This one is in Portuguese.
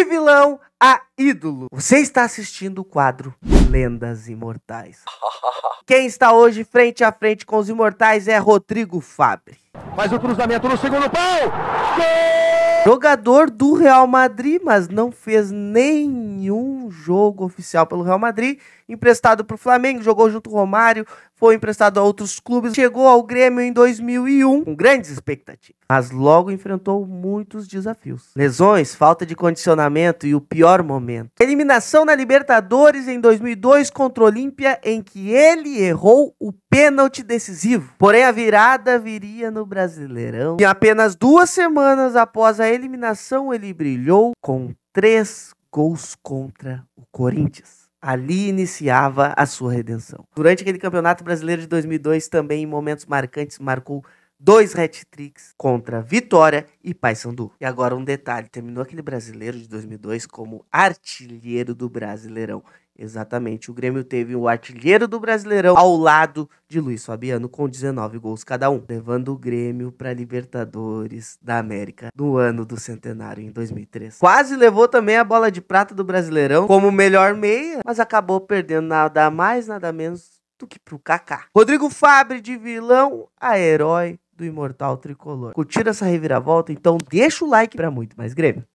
De vilão a ídolo. Você está assistindo o quadro Lendas Imortais. Quem está hoje frente a frente com os imortais é Rodrigo Fabre. Faz o cruzamento no segundo pau. Gol! Jogador do Real Madrid, mas não fez nenhum jogo oficial pelo Real Madrid. Emprestado para o Flamengo, jogou junto com o Romário, foi emprestado a outros clubes. Chegou ao Grêmio em 2001 com grandes expectativas, mas logo enfrentou muitos desafios: lesões, falta de condicionamento e o pior momento. Eliminação na Libertadores em 2002 contra o Olímpia, em que ele errou o pênalti decisivo. Porém, a virada viria no Brasileirão. E apenas duas semanas após a eliminação, ele brilhou com três gols contra o Corinthians. Ali iniciava a sua redenção. Durante aquele Campeonato Brasileiro de 2002, também em momentos marcantes, marcou dois hat-tricks contra Vitória e Paysandu. E agora um detalhe, terminou aquele Brasileiro de 2002 como artilheiro do Brasileirão. Exatamente. O Grêmio teve o artilheiro do Brasileirão ao lado de Luiz Fabiano com 19 gols cada um, levando o Grêmio para Libertadores da América no ano do centenário em 2003. Quase levou também a bola de prata do Brasileirão como melhor meia, mas acabou perdendo nada mais, nada menos do que pro Kaká. Rodrigo Fabre de vilão a herói do imortal tricolor. Curtiram essa reviravolta? Então deixa o like para muito mais Grêmio.